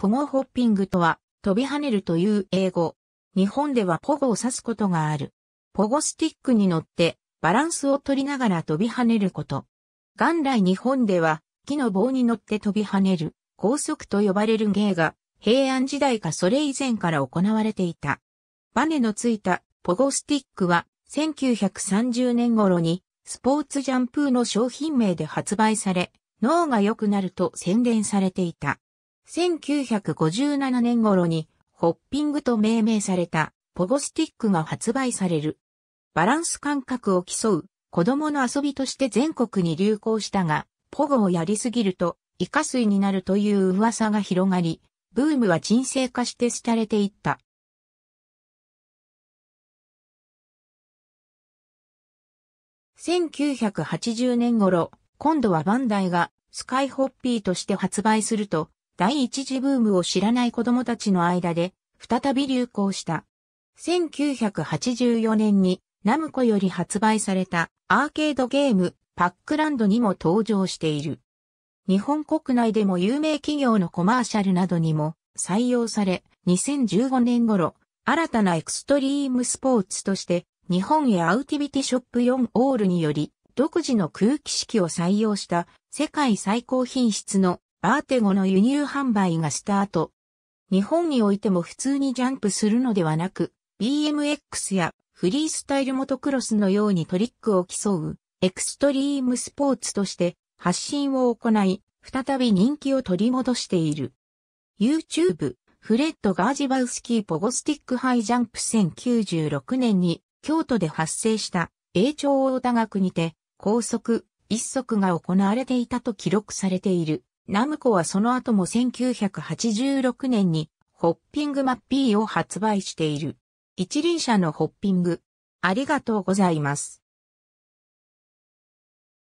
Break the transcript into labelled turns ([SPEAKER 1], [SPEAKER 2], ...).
[SPEAKER 1] ポゴホッピングとは、飛び跳ねるという英語。日本ではポ
[SPEAKER 2] ゴを指すことがある。ポゴスティックに乗って、バランスを取りながら飛び跳ねること。元来日本では、木の棒に乗って飛び跳ねる、高速と呼ばれる芸が、平安時代かそれ以前から行われていた。バネのついたポゴスティックは、1930年頃に、スポーツジャンプーの商品名で発売され、脳が良くなると宣伝されていた。1957年頃にホッピングと命名されたポゴスティックが発売される。バランス感覚を競う子供の遊びとして全国に流行したが、ポゴをやりすぎるとイカ水になるという噂が
[SPEAKER 1] 広がり、ブームは沈静化して廃れていった。1980
[SPEAKER 2] 年頃、今度はバンダイがスカイホッピーとして発売すると、第一次ブームを知らない子供たちの間で、再び流行した。1984年に、ナムコより発売されたアーケードゲーム、パックランドにも登場している。日本国内でも有名企業のコマーシャルなどにも採用され、2015年頃、新たなエクストリームスポーツとして、日本へアウティビティショップ4オールにより、独自の空気式を採用した世界最高品質のバーテゴの輸入販売がスタート。日本においても普通にジャンプするのではなく、BMX やフリースタイルモトクロスのようにトリックを競うエクストリームスポーツとして発信を行い、再び人気を取り戻している。YouTube、フレッド・ガージバウスキー・ポゴスティック・ハイ・ジャンプ1096年に京都で発生した永長大田学にて高速、一足が行われていたと記録されている。ナムコはその後も1986年にホッピングマッピーを発売している。一輪
[SPEAKER 1] 車のホッピング。ありがとうございます。